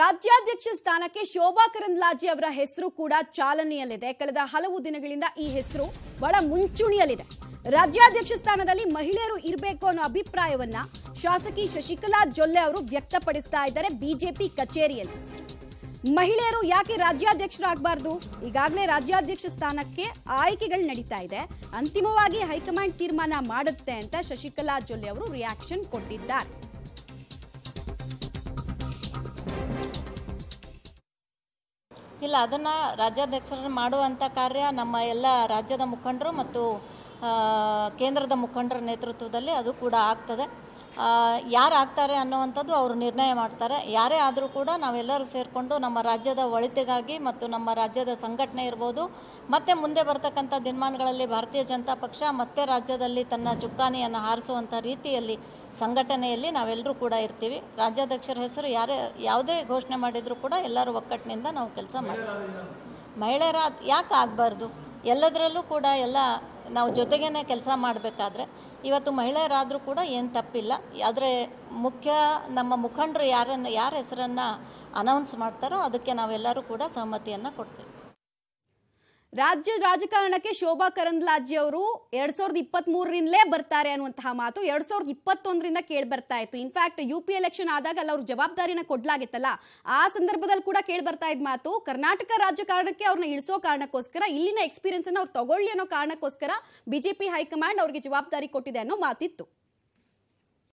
ರಾಜ್ಯಾಧ್ಯಕ್ಷ ಸ್ಥಾನಕ್ಕೆ ಶೋಭಾ ಕರಂದ್ಲಾಜೆ ಅವರ ಹೆಸರು ಕೂಡ ಚಾಲನೆಯಲ್ಲಿದೆ ಕಳೆದ ಹಲವು ದಿನಗಳಿಂದ ಈ ಹೆಸರು ಬಹಳ ಮುಂಚೂಣಿಯಲ್ಲಿದೆ ರಾಜ್ಯಾಧ್ಯಕ್ಷ ಸ್ಥಾನದಲ್ಲಿ ಮಹಿಳೆಯರು ಇರಬೇಕು ಅನ್ನೋ ಅಭಿಪ್ರಾಯವನ್ನ ಶಾಸಕಿ ಶಶಿಕಲಾ ಜೊಲ್ಲೆ ಅವರು ವ್ಯಕ್ತಪಡಿಸ್ತಾ ಇದ್ದಾರೆ ಬಿಜೆಪಿ ಕಚೇರಿಯಲ್ಲಿ ಮಹಿಳೆಯರು ಯಾಕೆ ರಾಜ್ಯಾಧ್ಯಕ್ಷರಾಗಬಾರ್ದು ಈಗಾಗಲೇ ರಾಜ್ಯಾಧ್ಯಕ್ಷ ಸ್ಥಾನಕ್ಕೆ ಆಯ್ಕೆಗಳು ನಡೀತಾ ಇದೆ ಅಂತಿಮವಾಗಿ ಹೈಕಮಾಂಡ್ ತೀರ್ಮಾನ ಮಾಡುತ್ತೆ ಅಂತ ಶಶಿಕಲಾ ಜೊಲ್ಲೆ ಅವರು ರಿಯಾಕ್ಷನ್ ಕೊಟ್ಟಿದ್ದಾರೆ ಇಲ್ಲ ಅದನ್ನು ರಾಜ್ಯಾಧ್ಯಕ್ಷರನ್ನು ಮಾಡುವಂಥ ಕಾರ್ಯ ನಮ್ಮ ಎಲ್ಲ ರಾಜ್ಯದ ಮುಖಂಡರು ಮತ್ತು ಕೇಂದ್ರದ ಮುಖಂಡರ ನೇತೃತ್ವದಲ್ಲಿ ಅದು ಕೂಡ ಆಗ್ತದೆ ಯಾರು ಆಗ್ತಾರೆ ಅನ್ನೋವಂಥದ್ದು ಅವರು ನಿರ್ಣಯ ಮಾಡ್ತಾರೆ ಯಾರೇ ಆದರೂ ಕೂಡ ನಾವೆಲ್ಲರೂ ಸೇರಿಕೊಂಡು ನಮ್ಮ ರಾಜ್ಯದ ಒಳಿತಿಗಾಗಿ ಮತ್ತು ನಮ್ಮ ರಾಜ್ಯದ ಸಂಘಟನೆ ಇರ್ಬೋದು ಮತ್ತು ಮುಂದೆ ಬರ್ತಕ್ಕಂಥ ದಿನಮಾನಗಳಲ್ಲಿ ಭಾರತೀಯ ಜನತಾ ಪಕ್ಷ ಮತ್ತೆ ರಾಜ್ಯದಲ್ಲಿ ತನ್ನ ಚುಕ್ಕಾನಿಯನ್ನು ಹಾರಿಸುವಂಥ ರೀತಿಯಲ್ಲಿ ಸಂಘಟನೆಯಲ್ಲಿ ನಾವೆಲ್ಲರೂ ಕೂಡ ಇರ್ತೀವಿ ರಾಜ್ಯಾಧ್ಯಕ್ಷರ ಹೆಸರು ಯಾರೇ ಯಾವುದೇ ಘೋಷಣೆ ಮಾಡಿದರೂ ಕೂಡ ಎಲ್ಲರೂ ಒಕ್ಕಟ್ಟಿನಿಂದ ನಾವು ಕೆಲಸ ಮಾಡ್ತೀವಿ ಮಹಿಳೆಯರ ಯಾಕೆ ಆಗಬಾರ್ದು ಎಲ್ಲದರಲ್ಲೂ ಕೂಡ ಎಲ್ಲ ನಾವು ಜೊತೆಗೇ ಕೆಲಸ ಮಾಡಬೇಕಾದ್ರೆ ಇವತ್ತು ಮಹಿಳೆಯರಾದರೂ ಕೂಡ ಏನು ತಪ್ಪಿಲ್ಲ ಆದರೆ ಮುಖ್ಯ ನಮ್ಮ ಮುಖಂಡರು ಯಾರನ್ನು ಯಾರ ಹೆಸರನ್ನು ಅನೌನ್ಸ್ ಮಾಡ್ತಾರೋ ಅದಕ್ಕೆ ನಾವೆಲ್ಲರೂ ಕೂಡ ಸಹಮತಿಯನ್ನು ಕೊಡ್ತೇವೆ ರಾಜ್ಯ ರಾಜಕಾರಣಕ್ಕೆ ಶೋಭಾ ಕರಂದ್ಲಾಜಿ ಅವರು ಎರಡ್ ಸಾವಿರದ ಇಪ್ಪತ್ತ್ ಮೂರರಿಂದಲೇ ಬರ್ತಾರೆ ಅನ್ನುವಂತಹ ಮಾತು ಎರಡ್ ಸಾವಿರದ ಇಪ್ಪತ್ತೊಂದರಿಂದ ಕೇಳಿ ಬರ್ತಾ ಇತ್ತು ಇನ್ಫ್ಯಾಕ್ಟ್ ಯು ಪಿ ಎಲೆಕ್ಷನ್ ಆದಾಗ ಅಲ್ಲಿ ಅವ್ರ ಜವಾಬ್ದಾರಿನ ಕೊಡ್ಲಾಗಿತ್ತಲ್ಲ ಆ ಸಂದರ್ಭದಲ್ಲಿ ಕೂಡ ಕೇಳಿ ಬರ್ತಾ ಇದ್ದ ಮಾತು ಕರ್ನಾಟಕ ರಾಜಕಾರಣಕ್ಕೆ ಅವ್ರನ್ನ ಇಳಿಸೋ ಕಾರಣಕ್ಕೋಸ್ಕರ ಇಲ್ಲಿನ ಎಕ್ಸ್ಪೀರಿಯನ್ಸ್ ಅನ್ನು ಅವ್ರು ತಗೊಳ್ಳಿ ಅನ್ನೋ ಕಾರಣಕ್ಕೋಸ್ಕರ ಬಿಜೆಪಿ ಹೈಕಮಾಂಡ್ ಅವ್ರಿಗೆ ಜವಾಬ್ದಾರಿ ಕೊಟ್ಟಿದೆ ಅನ್ನೋ ಮಾತಿತ್ತು